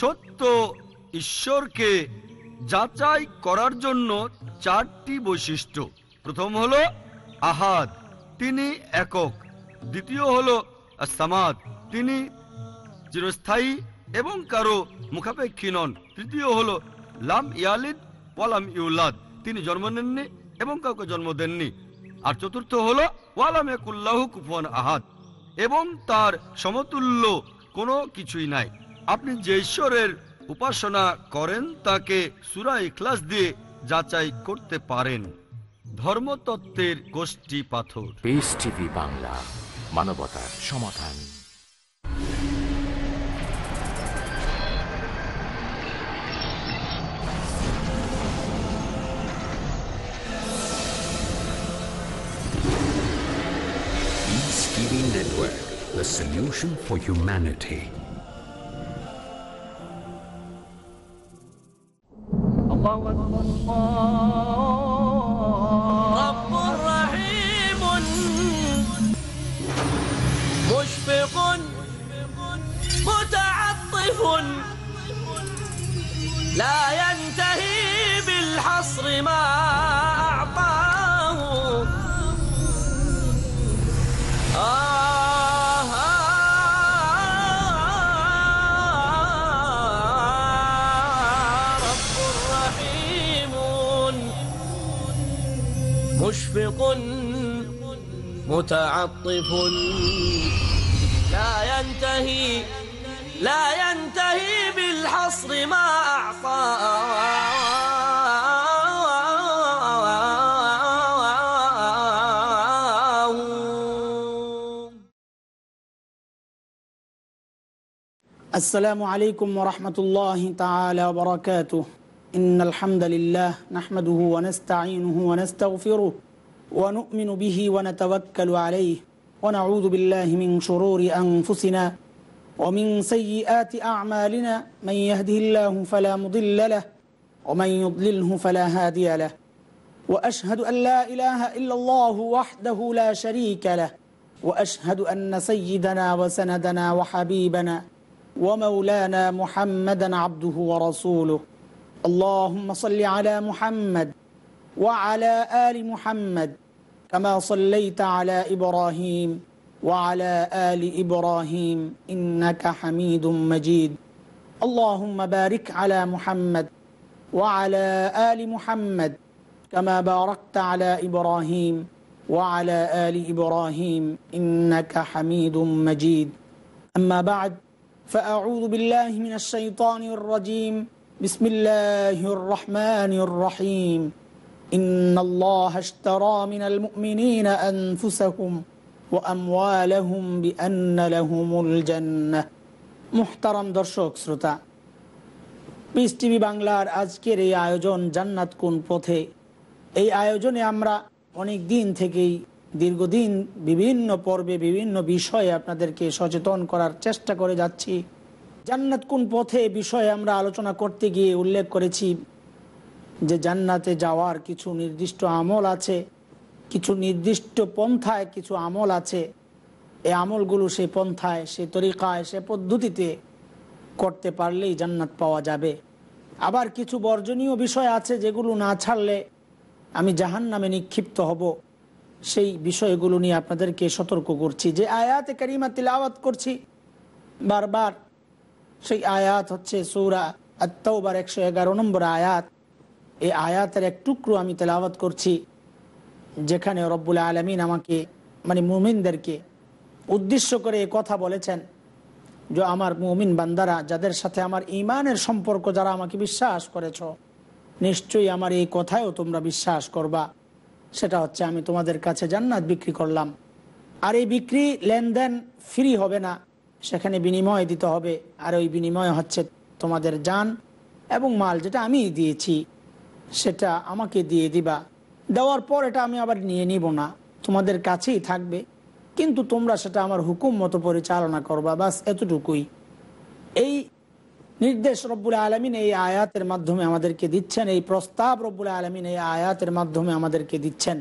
সত্য ঈশ্বরকে যাচাই করার জন্য চারটি বৈশিষ্ট্য প্রথম হল আহাদ তিনি একক দ্বিতীয় হল সামাদ তিনি চিরস্থায়ী এবং কারো মুখাপেক্ষী নন তৃতীয় হল লাম ইয়ালিদ ওয়ালাম ইউলাদ তিনি জন্ম নেননি এবং কাউকে জন্ম দেননি আর চতুর্থ হল ওয়ালাম একুল্লাহ কুফন আহাদ এবং তার সমতুল্য কোনো কিছুই নাই আপনি যে ঈশ্বরের উপাসনা করেন তাকে সুরা ইখলাস দিয়ে যাচাই করতে পারেন ধর্মতত্ত্বের গোষ্ঠী পাথর বেশ টিভি বাংলা মানবতার সমাধান Network, the solution for humanity. رب رحيم مشفق متعطف لا مشفق متعطف لا ينتهي لا ينتهي بالحصر ما أعطى السلام عليكم ورحمة الله تعالى وبركاته إن الحمد لله نحمده ونستعينه ونستغفره ونؤمن به ونتوكل عليه ونعوذ بالله من شرور أنفسنا ومن سيئات أعمالنا من يهده الله فلا مضل له ومن يضلله فلا هادي له وأشهد أن لا إله إلا الله وحده لا شريك له وأشهد أن سيدنا وسندنا وحبيبنا ومولانا محمدا عبده ورسوله اللهم صل على محمد وعلى آل محمد كما صليت على إبراهيم وعلى آل إبراهيم إنك حميد مجيد اللهم بارك على محمد وعلى آل محمد كما باركت على إبراهيم وعلى آل إبراهيم إنك حميد مجيد أما بعد فأعوذ بالله من الشيطان الرجيم بسم الله الرحمن الرحيم إن الله اشترى من المؤمنين أنفسهم وأموالهم بأن لهم الجنة محترم দর্শক শ্রোতা পিস টিভি বাংলার আজকের এই আয়োজন জান্নাত কোন পথে এই আয়োজনে আমরা অনেক দিন থেকেই দীর্ঘদিন বিভিন্ন পর্বে বিভিন্ন বিষয়ে আপনাদেরকে সচেতন করার চেষ্টা করে যাচ্ছি জান্নাত কোন পথে বিষয়ে আমরা আলোচনা করতে গিয়ে উল্লেখ করেছি যে জান্নাতে যাওয়ার কিছু নির্দিষ্ট আমল আছে কিছু নির্দিষ্ট পন্থায় কিছু আমল আছে এই আমলগুলো সে পন্থায় সে তরিকায় সে পদ্ধতিতে করতে পারলেই জান্নাত পাওয়া যাবে আবার কিছু বর্জনীয় বিষয় আছে যেগুলো না ছাড়লে আমি জাহান নামে নিক্ষিপ্ত হব সেই বিষয়গুলো নিয়ে আপনাদেরকে সতর্ক করছি যে আয়াতে কারিমা তিলাওয়াত করছি বারবার সেই আয়াত হচ্ছে সৌরা আত্মাবার একশো এগারো নম্বর আয়াত এই আয়াতের এক টুকরো আমি তেলাওয়াত করছি যেখানে রব্বুল আলমিন আমাকে মানে মুমিনদেরকে উদ্দেশ্য করে এ কথা বলেছেন যে আমার মুমিন বান্দারা যাদের সাথে আমার ইমানের সম্পর্ক যারা আমাকে বিশ্বাস করেছ নিশ্চয়ই আমার এই কথায়ও তোমরা বিশ্বাস করবা সেটা হচ্ছে আমি তোমাদের কাছে জান্নাত বিক্রি করলাম আর এই বিক্রি লেনদেন ফ্রি হবে না সেখানে বিনিময় দিতে হবে আর ওই বিনিময় হচ্ছে তোমাদের যান এবং মাল যেটা আমি দিয়েছি সেটা আমাকে দিয়ে দিবা দেওয়ার পর এটা আমি আবার নিয়ে নিব না তোমাদের কাছেই থাকবে কিন্তু তোমরা সেটা আমার হুকুম মতো পরিচালনা করবা বাস এতটুকুই এই নির্দেশ রব্বুল আলমিন এই আয়াতের মাধ্যমে আমাদেরকে দিচ্ছেন এই প্রস্তাব রব্বুল আলমিন এই আয়াতের মাধ্যমে আমাদেরকে দিচ্ছেন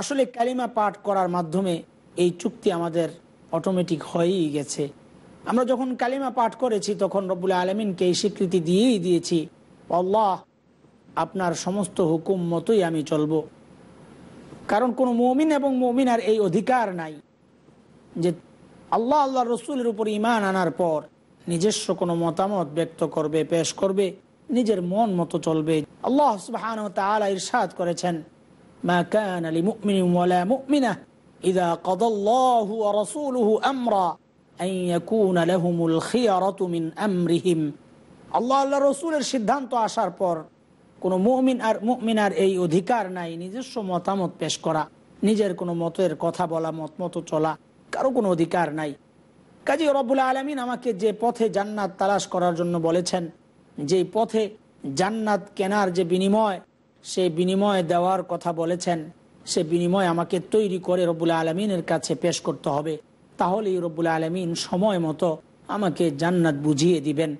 আসলে কালিমা পাঠ করার মাধ্যমে এই চুক্তি আমাদের অটোমেটিক হয়েই গেছে আমরা যখন কালিমা পাঠ করেছি তখন রব্বুল আলমিনকে এই স্বীকৃতি দিয়েই দিয়েছি আল্লাহ আপনার সমস্ত হুকুম মতোই আমি চলব কারণ কোনো মমিন এবং মমিনার এই অধিকার নাই যে আল্লাহ আল্লাহ রসুলের উপর ইমান আনার পর নিজস্ব কোনো মতামত ব্যক্ত করবে পেশ করবে নিজের মন মতো চলবে আল্লাহ ইরশাদ করেছেন মা মুকমিনা ইদা রসুলহু আল্লাহ আল্লাহ রসুলের সিদ্ধান্ত আসার পর কোনো মুহমিন আর মুহমিনার এই অধিকার নাই নিজস্ব মতামত পেশ করা নিজের কোনো মতের কথা বলা মত মতো চলা কারো কোনো অধিকার নাই কাজী রব্বুল আলমিন আমাকে যে পথে জান্নাত তালাশ করার জন্য বলেছেন যে পথে জান্নাত কেনার যে বিনিময় সে বিনিময় দেওয়ার কথা বলেছেন সে বিনিময় আমাকে তৈরি করে রব্বুল আলমিনের কাছে পেশ করতে হবে তাহলেই রব্বুল আলমিন সময় মতো আমাকে জান্নাত বুঝিয়ে দিবেন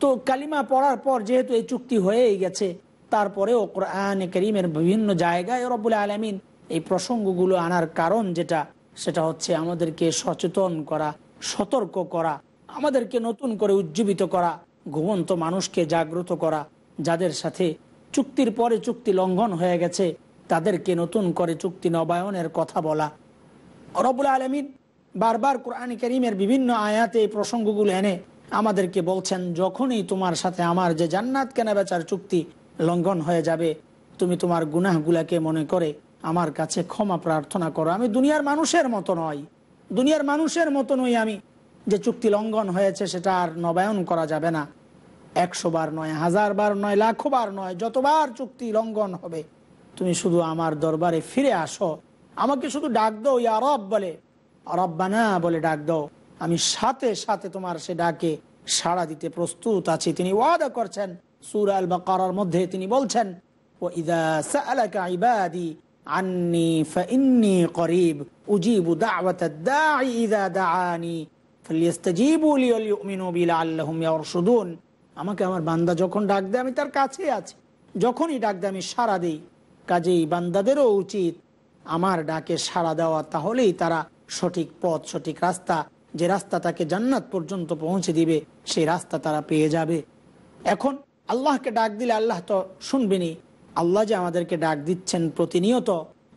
তো কালিমা পড়ার পর যেহেতু এই চুক্তি হয়েই গেছে তারপরেও কোরআন করিমের বিভিন্ন জায়গায় রব্বুল আলমিন এই প্রসঙ্গগুলো আনার কারণ যেটা সেটা হচ্ছে আমাদেরকে সচেতন করা সতর্ক করা আমাদেরকে নতুন করে উজ্জীবিত করা ঘুমন্ত মানুষকে জাগ্রত করা যাদের সাথে চুক্তির পরে চুক্তি লঙ্ঘন হয়ে গেছে তাদেরকে নতুন করে চুক্তি নবায়নের কথা বলা রবুল আলমিন বারবার কোরআন করিমের বিভিন্ন আয়াতে এই প্রসঙ্গগুলো এনে আমাদেরকে বলছেন যখনই তোমার সাথে আমার যে জান্নাত কেনা বেচার চুক্তি লঙ্ঘন হয়ে যাবে তুমি তোমার গুনাহগুলাকে মনে করে আমার কাছে ক্ষমা প্রার্থনা করো আমি দুনিয়ার মানুষের মতো নয় দুনিয়ার মানুষের মতো নই আমি যে চুক্তি লঙ্ঘন হয়েছে সেটা আর নবায়ন করা যাবে না একশো বার নয় হাজার বার নয় লাখো বার নয় যতবার চুক্তি লঙ্ঘন হবে তুমি শুধু আমার দরবারে ফিরে আসো আমাকে শুধু ডাক দাও আরব বলে বলে বানা বলে ডাক দাও আমি সাথে সাথে তোমার সে ডাকে সাড়া দিতে প্রস্তুত আছি তিনি ওয়াদা করছেন সুরা আল বাকার মধ্যে তিনি বলছেন ও ইদা সালাকা ইবাদি আন্নি ফাইন্নি করিব উজিবু দাওয়াত দাঈ ইদা দাআনি ফালিয়াস্তাজিবু লি ওয়া লিউমিনু বি লাআল্লাহুম ইয়ারশুদুন আমাকে আমার বান্দা যখন ডাক দেয় আমি তার কাছে আছি যখনই ডাক দেয় আমি সাড়া দিই কাজেই বান্দাদেরও উচিত আমার ডাকে সাড়া দেওয়া তাহলেই তারা সঠিক পথ সঠিক রাস্তা যে রাস্তা তাকে জান্নাত পর্যন্ত পৌঁছে দিবে সেই রাস্তা তারা পেয়ে যাবে এখন আল্লাহকে ডাক দিলে আল্লাহ তো শুনবেনি আল্লাহ যে আমাদেরকে ডাক দিচ্ছেন প্রতিনিয়ত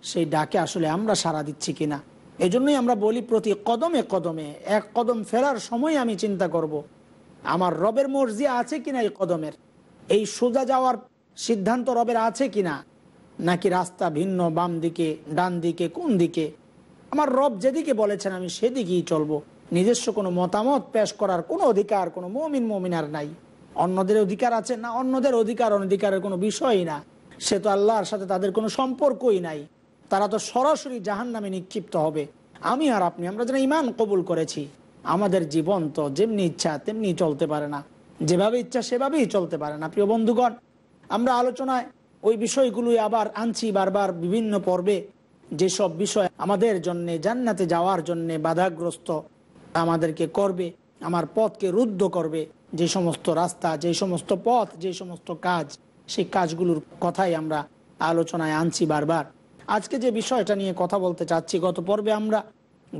সেই ডাকে আসলে আমরা সাড়া দিচ্ছি কিনা এই জন্যই আমরা বলি প্রতি কদমে কদমে এক কদম ফেরার সময় আমি চিন্তা করব। আমার রবের মর্জি আছে কিনা এই কদমের এই সোজা যাওয়ার সিদ্ধান্ত রবের আছে কিনা নাকি রাস্তা ভিন্ন বাম দিকে ডান দিকে কোন দিকে আমার রব যেদিকে বলেছেন আমি সেদিকেই চলবো নিজস্ব কোনো মতামত পেশ করার কোনো অধিকার কোনো মমিন মমিনার নাই অন্যদের অধিকার আছে না অন্যদের অধিকার অনধিকারের কোনো বিষয়ই না সে তো আল্লাহর সাথে তাদের কোনো সম্পর্কই নাই তারা তো সরাসরি জাহান নামে নিক্ষিপ্ত হবে আমি আর আপনি আমরা যেন ইমান কবুল করেছি আমাদের জীবন তো যেমনি ইচ্ছা তেমনি চলতে পারে না যেভাবে ইচ্ছা সেভাবেই চলতে পারে না প্রিয় বন্ধুগণ আমরা আলোচনায় ওই বিষয়গুলোই আবার আনছি বারবার বিভিন্ন পর্বে যেসব বিষয় আমাদের জন্যে জান্নাতে যাওয়ার জন্যে বাধাগ্রস্ত আমাদেরকে করবে আমার পথকে রুদ্ধ করবে যে সমস্ত রাস্তা যে সমস্ত পথ যে সমস্ত কাজ সেই কাজগুলোর কথাই আমরা আলোচনায় আনছি বারবার আজকে যে বিষয়টা নিয়ে কথা বলতে চাচ্ছি গত পর্বে আমরা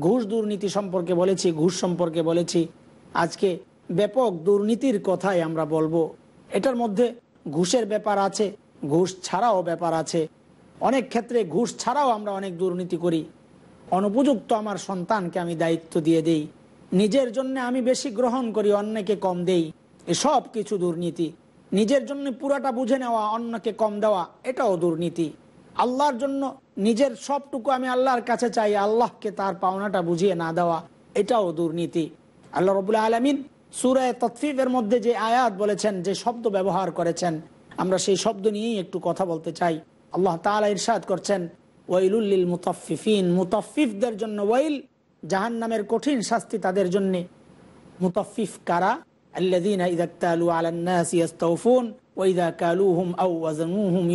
ঘুষ দুর্নীতি সম্পর্কে বলেছি ঘুষ সম্পর্কে বলেছি আজকে ব্যাপক দুর্নীতির কথাই আমরা বলবো এটার মধ্যে ঘুষের ব্যাপার আছে ঘুষ ছাড়াও ব্যাপার আছে অনেক ক্ষেত্রে ঘুষ ছাড়াও আমরা অনেক দুর্নীতি করি অনুপযুক্ত আমার সন্তানকে আমি দায়িত্ব দিয়ে দিই নিজের জন্য আমি বেশি গ্রহণ করি অন্যকে কম দেই সব কিছু দুর্নীতি নিজের জন্য পুরাটা বুঝে নেওয়া অন্যকে কম দেওয়া এটাও দুর্নীতি আল্লাহর জন্য নিজের সবটুকু আমি আল্লাহর কাছে চাই আল্লাহকে তার পাওনাটা বুঝিয়ে না দেওয়া এটাও দুর্নীতি আল্লাহ রবুল্লা আলমিন সুরায় তৎফিফের মধ্যে যে আয়াত বলেছেন যে শব্দ ব্যবহার করেছেন আমরা সেই শব্দ নিয়েই একটু কথা বলতে চাই আল্লাহ তালা ইরশাদ করছেন ওয়াইলুল্লিল মুতাফিফিন মুতাফিফদের জন্য ওয়াইল জাহান নামের কঠিন শাস্তি তাদের জন্যে মুতাফিফ কারা কালু হুম হুম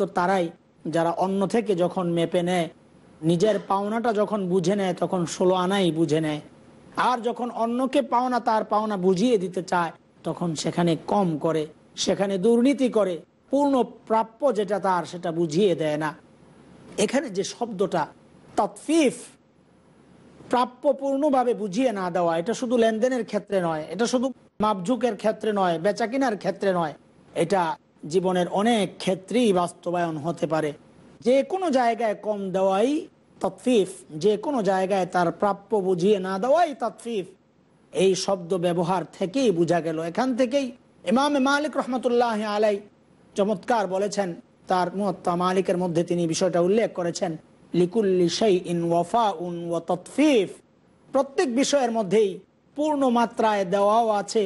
তো তারাই যারা অন্য থেকে যখন মেপে নেয় নিজের পাওনাটা যখন বুঝে নেয় তখন ষোলো আনাই বুঝে নেয় আর যখন অন্যকে পাওনা তার পাওনা বুঝিয়ে দিতে চায় তখন সেখানে কম করে সেখানে দুর্নীতি করে পূর্ণ প্রাপ্য যেটা তার সেটা বুঝিয়ে দেয় না এখানে যে শব্দটা তৎফিফ প্রাপ্যপূর্ণভাবে বুঝিয়ে না দেওয়া এটা শুধু লেনদেনের ক্ষেত্রে নয় এটা শুধু মাপঝুকের ক্ষেত্রে নয় বেচাকিনার ক্ষেত্রে নয় এটা জীবনের অনেক ক্ষেত্রেই বাস্তবায়ন হতে পারে যে কোনো জায়গায় কম দেওয়াই তৎফিফ যে কোনো জায়গায় তার প্রাপ্য বুঝিয়ে না দেওয়াই তৎফিফ এই শব্দ ব্যবহার থেকেই বোঝা গেল এখান থেকেই ইমাম মালিক রহমতুল্লাহ আলাই চমৎকার বলেছেন তার মুহত্তা মালিকের মধ্যে তিনি বিষয়টা উল্লেখ করেছেন ইন উন ও তৎফিফ প্রত্যেক বিষয়ের মধ্যেই পূর্ণ মাত্রায় দেওয়াও আছে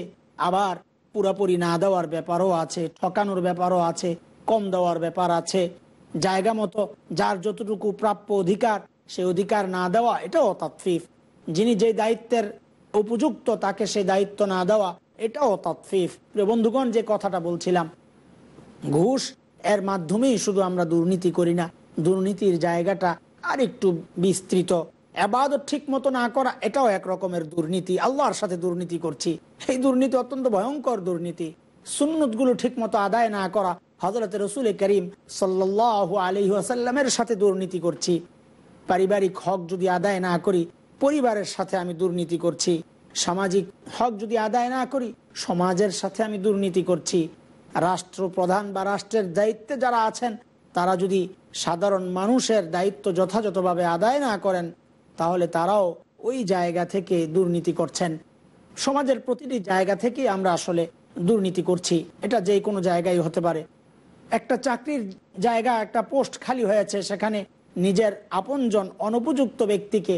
আবার পুরাপুরি না দেওয়ার ব্যাপারও আছে ঠকানোর ব্যাপারও আছে কম দেওয়ার ব্যাপার আছে জায়গা মতো যার যতটুকু প্রাপ্য অধিকার সে অধিকার না দেওয়া এটাও তৎফিফ যিনি যে দায়িত্বের উপযুক্ত তাকে সে দায়িত্ব না দেওয়া এটাও তৎফিফ বন্ধুগণ যে কথাটা বলছিলাম ঘুষ এর মাধ্যমেই শুধু আমরা দুর্নীতি করি না দুর্নীতির জায়গাটা আর একটু বিস্তৃত আবাদত ঠিক মতো না করা এটাও এক রকমের দুর্নীতি আল্লাহর সাথে দুর্নীতি করছি এই দুর্নীতি অত্যন্ত ভয়ঙ্কর দুর্নীতি গুলো ঠিক মতো আদায় না করা হজরত রসুল করিম সাল্লাহ আলি আসাল্লামের সাথে দুর্নীতি করছি পারিবারিক হক যদি আদায় না করি পরিবারের সাথে আমি দুর্নীতি করছি সামাজিক হক যদি আদায় না করি সমাজের সাথে আমি দুর্নীতি করছি রাষ্ট্র প্রধান বা রাষ্ট্রের দায়িত্বে যারা আছেন তারা যদি সাধারণ মানুষের দায়িত্ব যথাযথভাবে আদায় না করেন তাহলে তারাও ওই জায়গা থেকে দুর্নীতি করছেন সমাজের প্রতিটি জায়গা থেকে আমরা আসলে দুর্নীতি করছি এটা যে কোনো জায়গায় হতে পারে একটা চাকরির জায়গা একটা পোস্ট খালি হয়েছে সেখানে নিজের আপনজন অনুপযুক্ত ব্যক্তিকে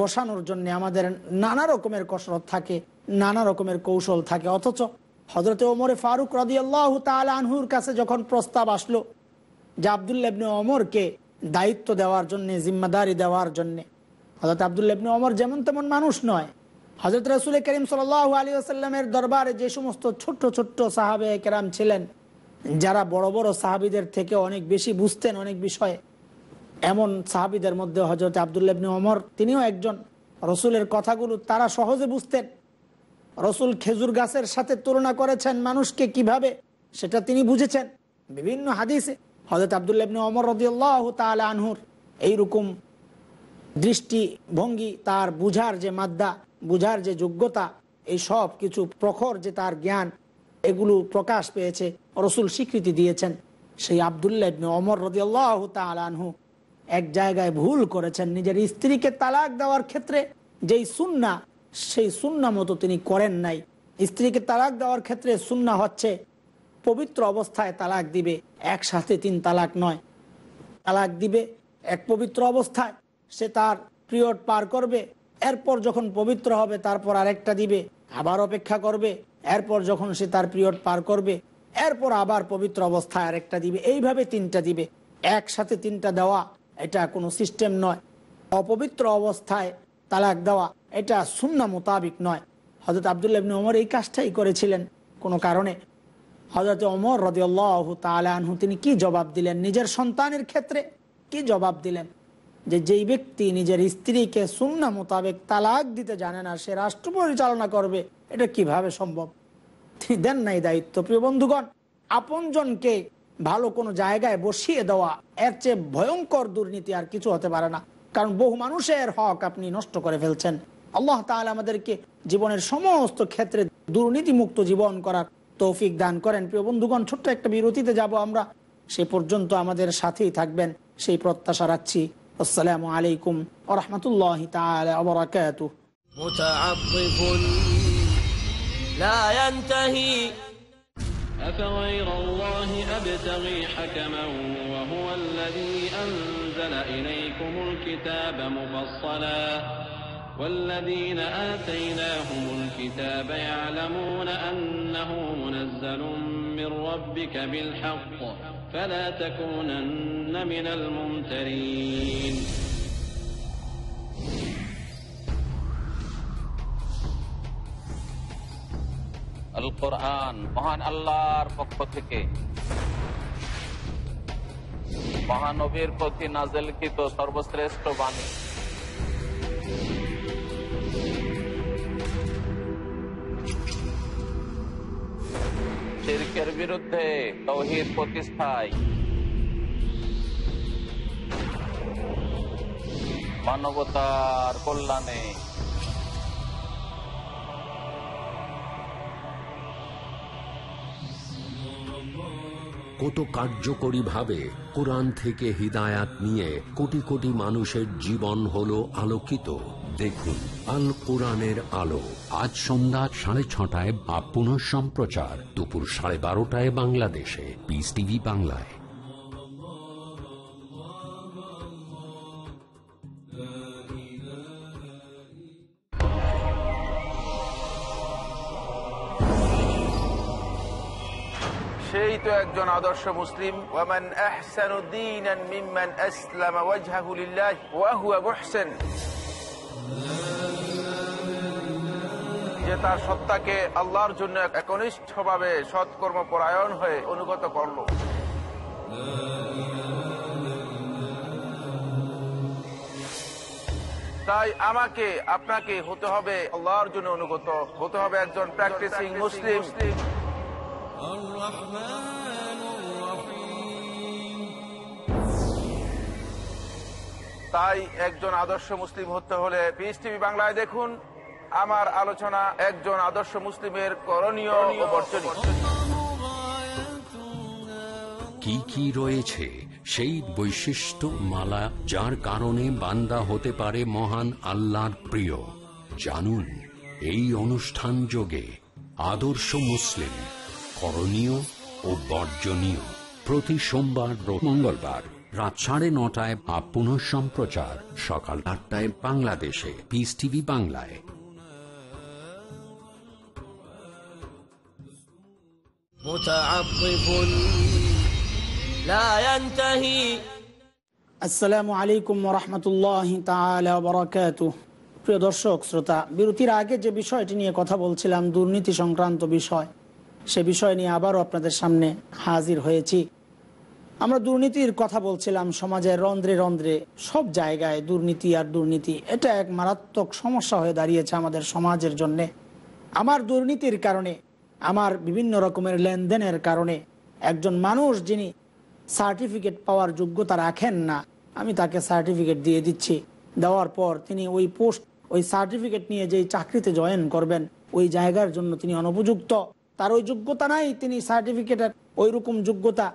বসানোর জন্য আমাদের নানা রকমের কসরত থাকে নানা রকমের কৌশল থাকে অথচ হজরত ওমরে ফারুক রদিয়াল্লাহ তাল আনহুর কাছে যখন প্রস্তাব আসলো যে আবদুল্লা অমরকে দায়িত্ব দেওয়ার জন্যে জিম্মাদারি দেওয়ার জন্যে হজরত আবদুল্লা অমর যেমন তেমন মানুষ নয় হজরত রসুল করিম সাল আলী আসাল্লামের দরবারে যে সমস্ত ছোট্ট ছোট্ট সাহাবে কেরাম ছিলেন যারা বড় বড় সাহাবিদের থেকে অনেক বেশি বুঝতেন অনেক বিষয়ে এমন সাহাবিদের মধ্যে হজরত আবদুল্লা অমর তিনিও একজন রসুলের কথাগুলো তারা সহজে বুঝতেন রসুল খেজুর গাছের সাথে তুলনা করেছেন মানুষকে কিভাবে সেটা তিনি বুঝেছেন বিভিন্ন হাদিসে হজরত আবদুল্লাহ অমর রদিয়াল্লাহ তাল আনহুর এইরকম দৃষ্টিভঙ্গি তার বুঝার যে মাদ্দা বুঝার যে যোগ্যতা এই সব কিছু প্রখর যে তার জ্ঞান এগুলো প্রকাশ পেয়েছে রসুল স্বীকৃতি দিয়েছেন সেই আবদুল্লাহ ইবনে অমর রদিয়াল্লাহ তাল আনহু এক জায়গায় ভুল করেছেন নিজের স্ত্রীকে তালাক দেওয়ার ক্ষেত্রে যেই সুন্না সেই সুন্না মতো তিনি করেন নাই স্ত্রীকে তালাক দেওয়ার ক্ষেত্রে সুন্না হচ্ছে পবিত্র অবস্থায় তালাক দিবে একসাথে তিন তালাক নয় তালাক দিবে এক পবিত্র অবস্থায় সে তার পিরিয়ড পার করবে এরপর যখন পবিত্র হবে তারপর আরেকটা দিবে আবার অপেক্ষা করবে এরপর যখন সে তার পিরিয়ড পার করবে এরপর আবার পবিত্র অবস্থায় আরেকটা দিবে এইভাবে তিনটা দিবে একসাথে তিনটা দেওয়া এটা কোনো সিস্টেম নয় অপবিত্র অবস্থায় তালাক দেওয়া এটা শূন্য মোতাবিক নয় হজরত আবদুল্লাবিন ওমর এই কাজটাই করেছিলেন কোনো কারণে হজরত অমর রদিয়াল্লাহ তালাহু তিনি কি জবাব দিলেন নিজের সন্তানের ক্ষেত্রে কি জবাব দিলেন যে যেই ব্যক্তি নিজের স্ত্রীকে সুন্না মোতাবেক তালাক দিতে জানে না সে রাষ্ট্র পরিচালনা করবে এটা কিভাবে সম্ভব তিনি দেন নাই দায়িত্ব প্রিয় বন্ধুগণ আপনজনকে ভালো কোনো জায়গায় বসিয়ে দেওয়া এর চেয়ে ভয়ঙ্কর দুর্নীতি আর কিছু হতে পারে না কারণ বহু মানুষের হক আপনি নষ্ট করে ফেলছেন আল্লাহ তাহলে আমাদেরকে জীবনের সমস্ত ক্ষেত্রে দুর্নীতিমুক্ত জীবন করার তৌফিক দান করেন প্রিয় বন্ধুগণ ছোট্ট একটা বিরতিতে যাব আমরা সে পর্যন্ত আমাদের সাথেই থাকবেন সেই প্রত্যাশা রাখছি আসসালামু আলাইকুম আহমতুল্লাহ তালাকাত أفغير الله أبتغي حكما وهو الذي أنزل إليكم الكتاب والذين آتيناهم الكتاب يعلمون أنه منزل من ربك بالحق فلا تكونن من الممترين الله কোরআন মহান আল্লাহর পক্ষ থেকে মহানবীর প্রতি নাজেলকৃত সর্বশ্রেষ্ঠ বাণী এর বিরুদ্ধে তৌহিদ প্রতিষ্ঠায় মানবতার কল্যাণে কত কার্যকরী ভাবে কোরআন থেকে হৃদায়াত নিয়ে কোটি কোটি মানুষের জীবন হল আলোকিত দেখুন আল কোরআনের আলো আজ সন্ধ্যা সাড়ে ছটায় বা পুনঃ সম্প্রচার দুপুর সাড়ে বারোটায় বাংলাদেশে পিস টিভি বাংলায় সেই তো একজন আদর্শ মুসলিম ওয়ামান আহসানুদ্দিন মিম্মান আসলামা ওয়াজহাহুলিল্লাহ ওয়া হুয়া মুহসান যে তার সত্তাকে আল্লাহর জন্য একনিষ্ঠভাবে সৎকর্ম পরায়ণ হয়ে অনুগত করল তাই আমাকে আপনাকে হতে হবে আল্লাহর জন্য অনুগত হতে হবে একজন প্র্যাকটিসিং মুসলিম তাই একজন আদর্শ মুসলিম হতে হলে পিস টিভি বাংলায় দেখুন আমার আলোচনা একজন আদর্শ মুসলিমের করণীয় কি কি রয়েছে সেই বৈশিষ্ট্য মালা যার কারণে বান্দা হতে পারে মহান আল্লাহর প্রিয় জানুন এই অনুষ্ঠান যোগে আদর্শ মুসলিম করণীয় ও বর্জনীয় প্রতি সোমবার মঙ্গলবার রাত সাড়ে নটায় বা পুনঃ সম্প্রচার সকাল আটটায় বাংলাদেশে পিস টিভি বাংলায় আসসালামু আলাইকুম রহমতুল্লাহ তালাকাত প্রিয় দর্শক শ্রোতা বিরতির আগে যে বিষয়টি নিয়ে কথা বলছিলাম দুর্নীতি সংক্রান্ত বিষয় সে বিষয় নিয়ে আবারও আপনাদের সামনে হাজির হয়েছি আমরা দুর্নীতির কথা বলছিলাম সমাজের রন্ধ্রে রন্ধ্রে সব জায়গায় দুর্নীতি আর দুর্নীতি এটা এক মারাত্মক সমস্যা হয়ে দাঁড়িয়েছে আমাদের সমাজের জন্যে আমার দুর্নীতির কারণে আমার বিভিন্ন রকমের লেনদেনের কারণে একজন মানুষ যিনি সার্টিফিকেট পাওয়ার যোগ্যতা রাখেন না আমি তাকে সার্টিফিকেট দিয়ে দিচ্ছি দেওয়ার পর তিনি ওই পোস্ট ওই সার্টিফিকেট নিয়ে যেই চাকরিতে জয়েন করবেন ওই জায়গার জন্য তিনি অনুপযুক্ত তার ওই যোগ্যতা নাই তিনি সার্টিফিকেটের ওই রকম যোগ্যতা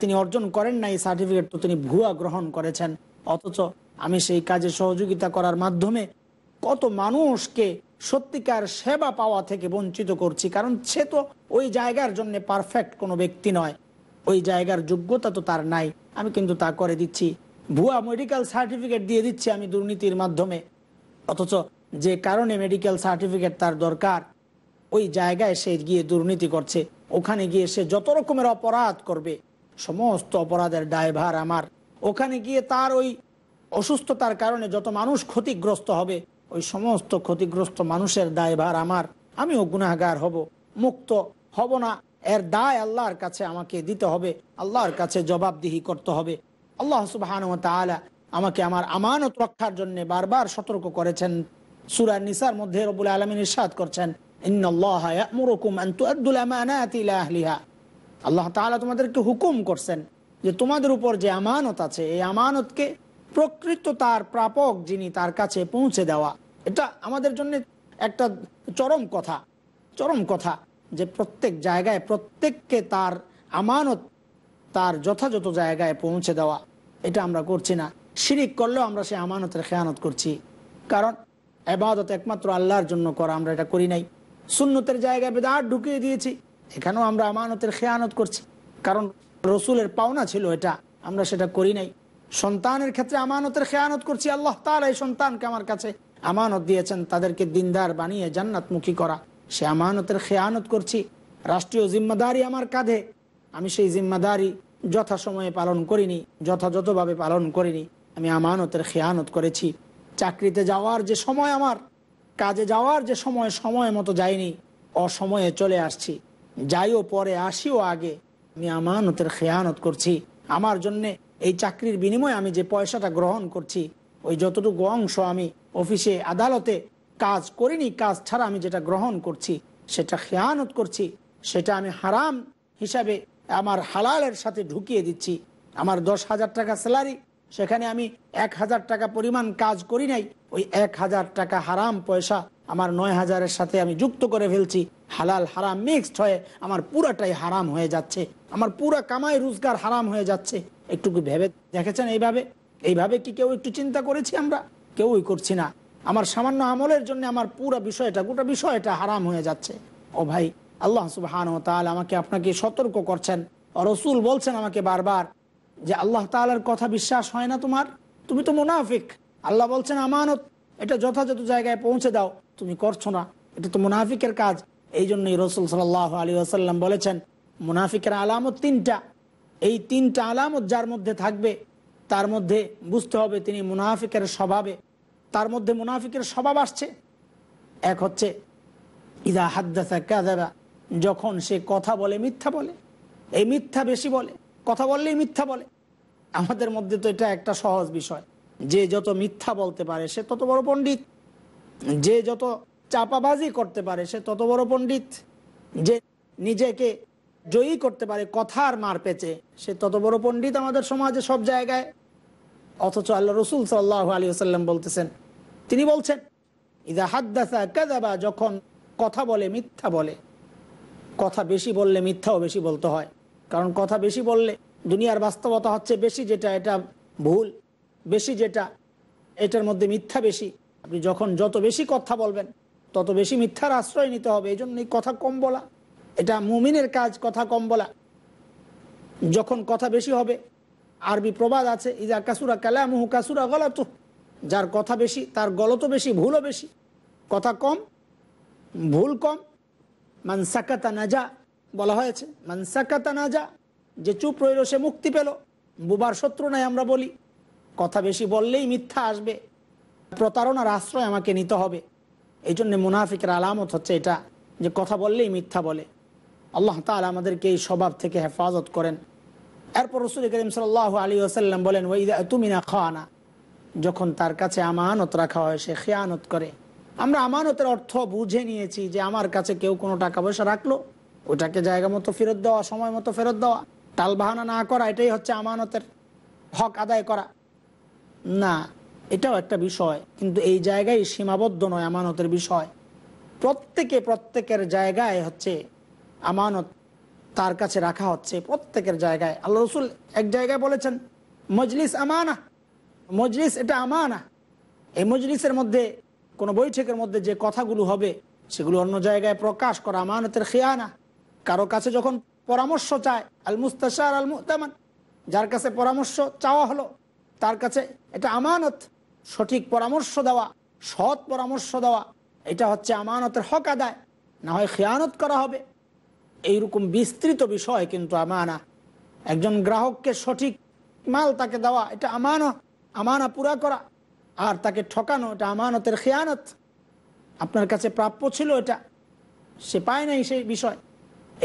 তিনি অর্জন করেন নাই সার্টিফিকেট তো তিনি ভুয়া গ্রহণ করেছেন অথচ আমি সেই কাজে সহযোগিতা করার মাধ্যমে কত মানুষকে সত্যিকার সেবা পাওয়া থেকে বঞ্চিত করছি কারণ সে তো ওই জায়গার জন্য পারফেক্ট কোনো ব্যক্তি নয় ওই জায়গার যোগ্যতা তো তার নাই আমি কিন্তু তা করে দিচ্ছি ভুয়া মেডিকেল সার্টিফিকেট দিয়ে দিচ্ছি আমি দুর্নীতির মাধ্যমে অথচ যে কারণে মেডিকেল সার্টিফিকেট তার দরকার ওই জায়গায় সে গিয়ে দুর্নীতি করছে ওখানে গিয়ে সে যত রকমের অপরাধ করবে সমস্ত অপরাধের ড্রাইভার আমার ওখানে গিয়ে তার ওই অসুস্থতার কারণে যত মানুষ ক্ষতিগ্রস্ত হবে ওই সমস্ত ক্ষতিগ্রস্ত মানুষের দায় ভার আমার আমিও গুনাহগার হব মুক্ত হব না এর দায় আল্লাহর কাছে আমাকে দিতে হবে আল্লাহর কাছে জবাবদিহি করতে হবে আল্লাহ সুবাহান আমাকে আমার আমানত রক্ষার জন্য বারবার সতর্ক করেছেন সুরা নিসার মধ্যে রবুল আলমিন ইসাদ করছেন আল্লাহ তোমাদেরকে হুকুম করছেন যে তোমাদের উপর যে আমানত আছে এই আমানতকে প্রকৃত তার প্রাপক যিনি তার কাছে পৌঁছে দেওয়া এটা আমাদের জন্য একটা চরম কথা চরম কথা যে প্রত্যেক জায়গায় প্রত্যেককে তার আমানত তার যথাযথ জায়গায় পৌঁছে দেওয়া এটা আমরা করছি না শিরিক করলেও আমরা সে আমানতের খেয়ানত করছি কারণ এবাদত একমাত্র আল্লাহর জন্য করা আমরা এটা করি নাই সুন্নতের জায়গায় বেদার ঢুকিয়ে দিয়েছি এখানেও আমরা আমানতের খেয়ানত করছি কারণ রসুলের পাওনা ছিল এটা আমরা সেটা করি নাই সন্তানের ক্ষেত্রে আমানতের খেয়ানত করছি আল্লাহ তার এই সন্তানকে আমার কাছে আমানত দিয়েছেন তাদেরকে দিনদার বানিয়ে জান্নাতমুখী করা সে আমানতের খেয়ানত করছি রাষ্ট্রীয় জিম্মাদারি আমার কাঁধে আমি সেই জিম্মাদারি যথাসময়ে পালন করিনি যথাযথভাবে পালন করিনি আমি আমানতের খেয়ানত করেছি চাকরিতে যাওয়ার যে সময় আমার কাজে যাওয়ার যে সময় সময় মতো যায়নি অসময়ে চলে আসছি যাইও পরে আসিও আগে আমি আমানতের খেয়ানত করছি আমার জন্যে এই চাকরির বিনিময়ে আমি যে পয়সাটা গ্রহণ করছি ওই যতটুকু অংশ আমি অফিসে আদালতে কাজ করিনি কাজ ছাড়া আমি যেটা গ্রহণ করছি সেটা খেয়ানত করছি সেটা আমি হারাম হিসাবে আমার হালালের সাথে ঢুকিয়ে দিচ্ছি আমার দশ হাজার টাকা স্যালারি সেখানে আমি এক হাজার টাকা পরিমাণ কাজ করি নাই ওই এক হাজার টাকা হারাম পয়সা আমার নয় হাজারের সাথে আমি যুক্ত করে ফেলছি হালাল হারাম মিক্সড হয়ে আমার পুরাটাই হারাম হয়ে যাচ্ছে আমার পুরা কামাই রোজগার হারাম হয়ে যাচ্ছে একটুকু ভেবে দেখেছেন এইভাবে এইভাবে কি কেউ একটু চিন্তা করেছি আমরা কেউই করছি না আমার সামান্য আমলের জন্য আমার পুরো বিষয়টা গোটা বিষয়টা হারাম হয়ে যাচ্ছে ও ভাই আল্লাহ সুবাহান ও তাহলে আমাকে আপনাকে সতর্ক করছেন রসুল বলছেন আমাকে বারবার যে আল্লাহ তালার কথা বিশ্বাস হয় না তোমার তুমি তো মুনাফিক আল্লাহ বলছেন আমানত এটা যথাযথ জায়গায় পৌঁছে দাও তুমি করছো না এটা তো মুনাফিকের কাজ এই জন্যই রসুল সাল্লাহ আলী আসাল্লাম বলেছেন মুনাফিকের আলামত তিনটা এই তিনটা আলামত যার মধ্যে থাকবে তার মধ্যে বুঝতে হবে তিনি মুনাফিকের স্বভাবে তার মধ্যে মুনাফিকের স্বভাব আসছে এক হচ্ছে ইদা হাদ্দাসা কাদারা যখন সে কথা বলে মিথ্যা বলে এই মিথ্যা বেশি বলে কথা বললেই মিথ্যা বলে আমাদের মধ্যে তো এটা একটা সহজ বিষয় যে যত মিথ্যা বলতে পারে সে তত বড় পণ্ডিত যে যত চাপাবাজি করতে পারে সে তত বড় পণ্ডিত যে নিজেকে জয়ী করতে পারে কথার মার পেঁচে সে তত বড় পণ্ডিত আমাদের সমাজে সব জায়গায় অথচ আল্লাহ রসুল সাল্লাহ আলী আসাল্লাম বলতেছেন তিনি বলছেন ইদা হাদ্দাসা কাদাবা যখন কথা বলে মিথ্যা বলে কথা বেশি বললে মিথ্যাও বেশি বলতে হয় কারণ কথা বেশি বললে দুনিয়ার বাস্তবতা হচ্ছে বেশি যেটা এটা ভুল বেশি যেটা এটার মধ্যে মিথ্যা বেশি আপনি যখন যত বেশি কথা বলবেন তত বেশি মিথ্যার আশ্রয় নিতে হবে এই জন্যই কথা কম বলা এটা মুমিনের কাজ কথা কম বলা যখন কথা বেশি হবে আরবি প্রবাদ আছে ইজা কাসুরা কালামুহু কাসুরা গলত যার কথা বেশি তার গলত বেশি ভুলও বেশি কথা কম ভুল কম মানসাকাতা যা বলা হয়েছে মানসাকাতা যা যে চুপ রইল সে মুক্তি পেল বুবার শত্রু নাই আমরা বলি কথা বেশি বললেই মিথ্যা আসবে প্রতারণার আশ্রয় আমাকে নিতে হবে এই জন্য মুনাফিকের আলামত হচ্ছে এটা যে কথা বললেই মিথ্যা বলে আল্লাহ তালা আমাদেরকে এই স্বভাব থেকে হেফাজত করেন এরপর রসুল করিম সাল আলী আসাল্লাম বলেন ওই তুমি না খাওয়ানা যখন তার কাছে আমানত রাখা হয় সে খেয়ানত করে আমরা আমানতের অর্থ বুঝে নিয়েছি যে আমার কাছে কেউ কোনো টাকা পয়সা রাখলো ওটাকে জায়গা মতো ফেরত দেওয়া সময় মতো ফেরত দেওয়া বাহানা না করা এটাই হচ্ছে আমানতের হক আদায় করা না এটাও একটা বিষয় কিন্তু এই জায়গায় সীমাবদ্ধ নয় আমানতের বিষয় প্রত্যেকে প্রত্যেকের জায়গায় হচ্ছে আমানত তার কাছে রাখা হচ্ছে প্রত্যেকের জায়গায় আল্লাহ রসুল এক জায়গায় বলেছেন মজলিস আমানা মজলিস এটা আমানা এই মজলিসের মধ্যে কোনো বৈঠকের মধ্যে যে কথাগুলো হবে সেগুলো অন্য জায়গায় প্রকাশ করা আমানতের খেয়ানা কারো কাছে যখন পরামর্শ চায় আল মুস্তাশার আল মুহতামান যার কাছে পরামর্শ চাওয়া হলো তার কাছে এটা আমানত সঠিক পরামর্শ দেওয়া সৎ পরামর্শ দেওয়া এটা হচ্ছে আমানতের হক আদায় না হয় খেয়ানত করা হবে এইরকম বিস্তৃত বিষয় কিন্তু আমানা একজন গ্রাহককে সঠিক মাল তাকে দেওয়া এটা আমান আমানা পুরা করা আর তাকে ঠকানো এটা আমানতের খেয়ানত আপনার কাছে প্রাপ্য ছিল এটা সে পায় নাই সেই বিষয়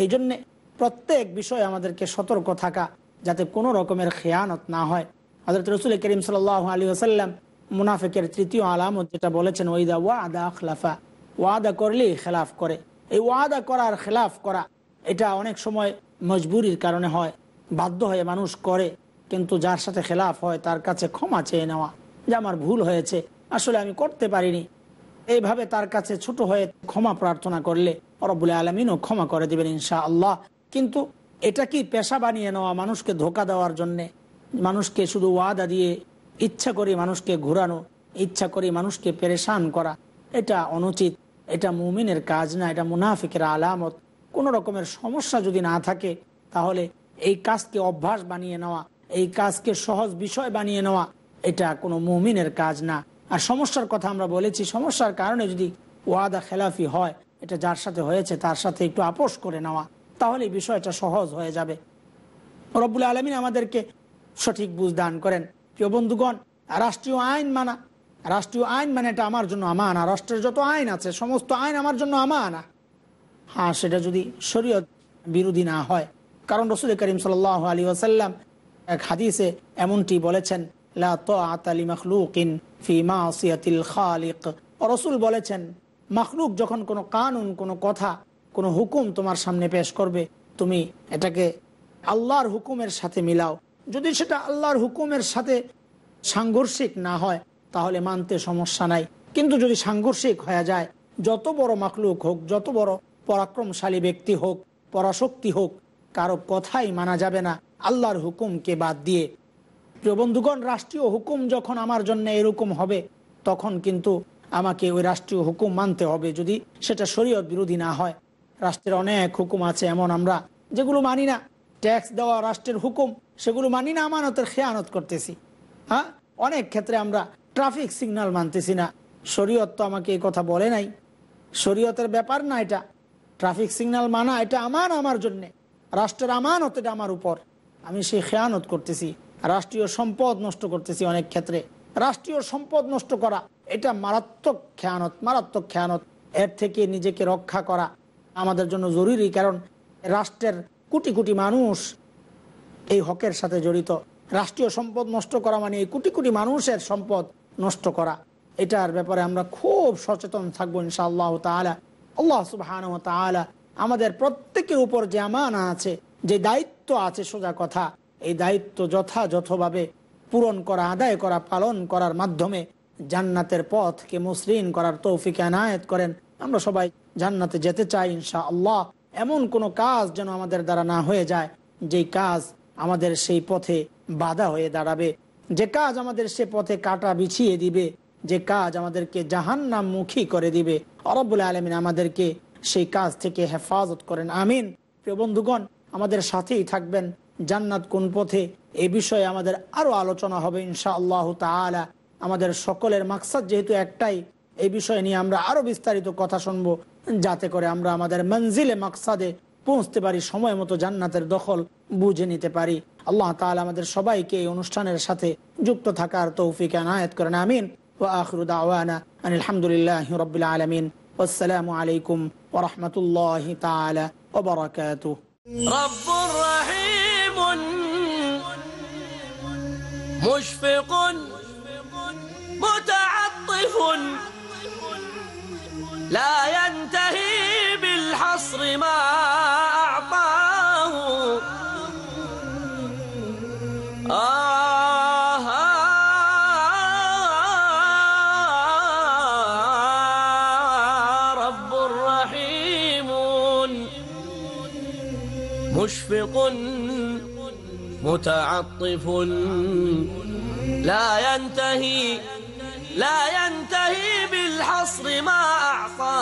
এই জন্যে প্রত্যেক বিষয়ে আমাদেরকে সতর্ক থাকা যাতে কোনো রকমের খেয়ানত না হয় হাজরত রসুল করিম সাল আলী আসাল্লাম মুনাফেকের তৃতীয় আলামত যেটা বলেছেন ওইদা ওয়াদা খলাফা ওয়াদা করলেই খেলাফ করে এই ওয়াদা করার খেলাফ করা এটা অনেক সময় মজবুরির কারণে হয় বাধ্য হয়ে মানুষ করে কিন্তু যার সাথে খেলাফ হয় তার কাছে ক্ষমা চেয়ে নেওয়া যে আমার ভুল হয়েছে আসলে আমি করতে পারিনি এইভাবে তার কাছে ছোট হয়ে ক্ষমা প্রার্থনা করলে অরবুল আলমিনও ক্ষমা করে দেবেন ইনশা আল্লাহ কিন্তু এটা কি পেশা বানিয়ে নেওয়া মানুষকে ধোকা দেওয়ার জন্যে মানুষকে শুধু ওয়াদা দিয়ে ইচ্ছা করে মানুষকে ঘোরানো ইচ্ছা করে মানুষকে পেরেশান করা এটা অনুচিত এটা মুমিনের কাজ না এটা মুনাফিকের আলামত কোন রকমের সমস্যা যদি না থাকে তাহলে এই কাজকে অভ্যাস বানিয়ে নেওয়া এই কাজকে সহজ বিষয় বানিয়ে নেওয়া এটা কোনো মুমিনের কাজ না আর সমস্যার কথা আমরা বলেছি সমস্যার কারণে যদি ওয়াদা খেলাফি হয় এটা যার সাথে হয়েছে তার সাথে একটু আপোষ করে নেওয়া তাহলে বিষয়টা সহজ হয়ে যাবে রব্বুল আলমিন আমাদেরকে সঠিক বুঝ দান করেন প্রিয় বন্ধুগণ রাষ্ট্রীয় আইন মানা রাষ্ট্রীয় আইন মানে এটা আমার জন্য আমানা রাষ্ট্রের যত আইন আছে সমস্ত আইন আমার জন্য আমানা হ্যাঁ সেটা যদি শরীয়ত বিরোধী না হয় কারণ রসুল করিম সাল আলী আসাল্লাম এক হাদিসে এমনটি বলেছেন রসুল বলেছেন মখলুক যখন কোনো কানুন কোনো কথা কোনো হুকুম তোমার সামনে পেশ করবে তুমি এটাকে আল্লাহর হুকুমের সাথে মিলাও যদি সেটা আল্লাহর হুকুমের সাথে সাংঘর্ষিক না হয় তাহলে মানতে সমস্যা নাই কিন্তু যদি সাংঘর্ষিক হয়ে যায় যত বড় মাকলুক হোক যত বড় পরাক্রমশালী ব্যক্তি হোক পরাশক্তি হোক কারো কথাই মানা যাবে না আল্লাহর হুকুমকে বাদ দিয়ে প্রিয় বন্ধুগণ রাষ্ট্রীয় হুকুম যখন আমার জন্য এরকম হবে তখন কিন্তু আমাকে ওই রাষ্ট্রীয় হুকুম মানতে হবে যদি সেটা শরীয়ত বিরোধী না হয় রাষ্ট্রের অনেক হুকুম আছে এমন আমরা যেগুলো মানি না ট্যাক্স দেওয়া রাষ্ট্রের হুকুম সেগুলো মানি না আমানতের খেয়ানত করতেছি হ্যাঁ অনেক ক্ষেত্রে আমরা ট্রাফিক সিগন্যাল মানতেছি না শরীয়ত তো আমাকে এই কথা বলে নাই শরীয়তের ব্যাপার না এটা ট্রাফিক সিগন্যাল মানা এটা আমার আমার জন্য রাষ্ট্রের আমানত এটা আমার উপর আমি সেই খেয়ানত করতেছি রাষ্ট্রীয় সম্পদ নষ্ট করতেছি অনেক ক্ষেত্রে রাষ্ট্রীয় সম্পদ নষ্ট করা এটা মারাত্মক খেয়ানত মারাত্মক খেয়ানত এর থেকে নিজেকে রক্ষা করা আমাদের জন্য জরুরি কারণ রাষ্ট্রের কোটি কোটি মানুষ এই হকের সাথে জড়িত রাষ্ট্রীয় সম্পদ নষ্ট করা মানে এই কোটি কোটি মানুষের সম্পদ নষ্ট করা এটার ব্যাপারে আমরা খুব সচেতন থাকবো ইনশাআল্লাহ তালা আল্লাহ সুবাহান তালা আমাদের প্রত্যেকের উপর যে আমানা আছে যে দায়িত্ব আছে সোজা কথা এই দায়িত্ব যথাযথভাবে পূরণ করা আদায় করা পালন করার মাধ্যমে জান্নাতের পথকে মসৃণ করার তৌফিক এনায়েত করেন আমরা সবাই জান্নাতে যেতে চাই ইনশা আল্লাহ এমন কোনো কাজ যেন আমাদের দ্বারা না হয়ে যায় যেই কাজ আমাদের সেই পথে বাধা হয়ে দাঁড়াবে যে কাজ আমাদের সে পথে কাটা বিছিয়ে দিবে যে কাজ আমাদেরকে জাহান্নাম মুখী করে দিবে অরবুল আলমিন আমাদেরকে সেই কাজ থেকে হেফাজত করেন আমিন প্রিয় বন্ধুগণ আমাদের সাথেই থাকবেন জান্নাত কোন পথে এ বিষয়ে আমাদের আরও আলোচনা হবে ইনশা আল্লাহ তালা আমাদের সকলের মাকসাদ যেহেতু একটাই এই বিষয় নিয়ে আমরা আরো বিস্তারিত কথা শুনবো যাতে করে আমরা আমাদের মঞ্জিলে মাকসাদে পৌঁছতে পারি সময় মতো জান্নাতের দখল বুঝে নিতে পারি আল্লাহ তালা আমাদের সবাইকে এই অনুষ্ঠানের সাথে যুক্ত থাকার তৌফিক আনায়ত করেন আমিন ও আখরুদ আলহামদুলিল্লাহ রবিল আলমিন আসসালামু আলাইকুম ওরহমতুল্লাহ তালা ওবরাকাত مشفق متعطف لا ينتهي بالحصر ما أعطاه آه, رب رحيم مشفق متعطف لا ينتهي لا ينتهي الحصر ما أعطى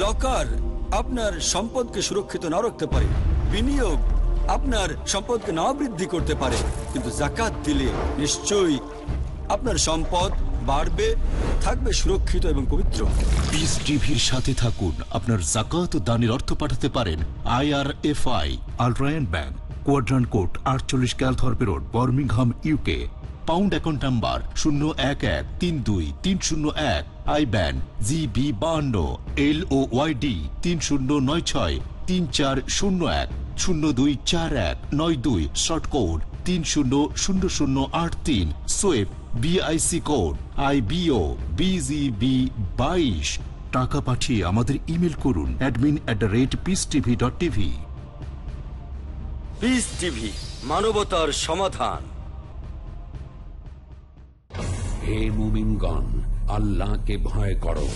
লকার আপনার সম্পদকে সুরক্ষিত না রাখতে পারে বিনিয়োগ আপনার সম্পদকে না বৃদ্ধি করতে পারে কিন্তু জাকাত দিলে নিশ্চয়ই আপনার সম্পদ বাড়বে থাকবে সুরক্ষিত এবং পবিত্র পিস টিভির সাথে থাকুন আপনার জাকাত দানের অর্থ পাঠাতে পারেন আইআরএফআই আলট্রায়ন ব্যাংক কোয়াড্রান কোড আটচল্লিশ Calthorpe road Birmingham UK pound account number শূন্য এক এক তিন দুই তিন শূন্য এক আই ব্যান জি বি বাহান্ন এল ও ওয়াইডি তিন শূন্য নয় ছয় তিন চার শূন্য এক শূন্য দুই চার এক নয় দুই শর্ট কোড তিন শূন্য শূন্য শূন্য আট তিন সোয়েব বিআইসি কোড আইবিও বিজিবি বাইশ টাকা পাঠিয়ে আমাদের ইমেল করুন অ্যাডমিন অ্যাট মানবতার সমাধান হে মুমিনগণ আল্লাহকে ভয় করো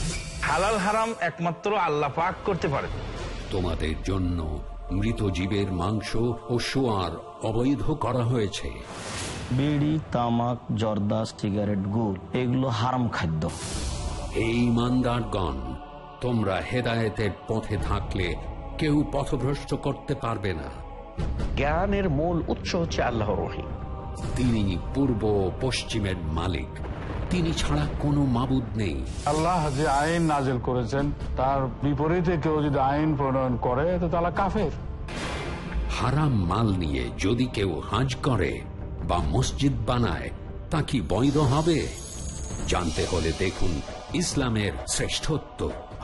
হালাল হারাম একমাত্র আল্লাহ পাক করতে পারে তোমাদের জন্য মৃত জীবের মাংস ও সোয়ার অবৈধ করা হয়েছে বিড়ি তামাক জর্দা সিগারেট গুড় এগুলো হারাম খাদ্য এই ইমানদারগণ তোমরা হেদায়েতের পথে থাকলে কেউ পথভ্রষ্ট করতে পারবে না জ্ঞানের মূল উৎস হচ্ছে আল্লাহ রহিম তিনি পূর্ব পশ্চিমের মালিক তিনি ছাড়া কোনো মাবুদ নেই আল্লাহ যে আইন নাজেল করেছেন তার বিপরীতে কেউ যদি আইন প্রণয়ন করে তো তারা কাফের হারাম মাল নিয়ে যদি কেউ হাজ করে বা মসজিদ বানায় তা কি বৈধ হবে জানতে হলে দেখুন ইসলামের শ্রেষ্ঠত্ব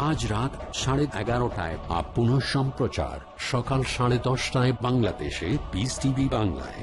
আজ রাত সাড়ে এগারোটায় আপ পুনঃ সম্প্রচার সকাল সাড়ে দশটায় বাংলাদেশে বিস টিভি বাংলায়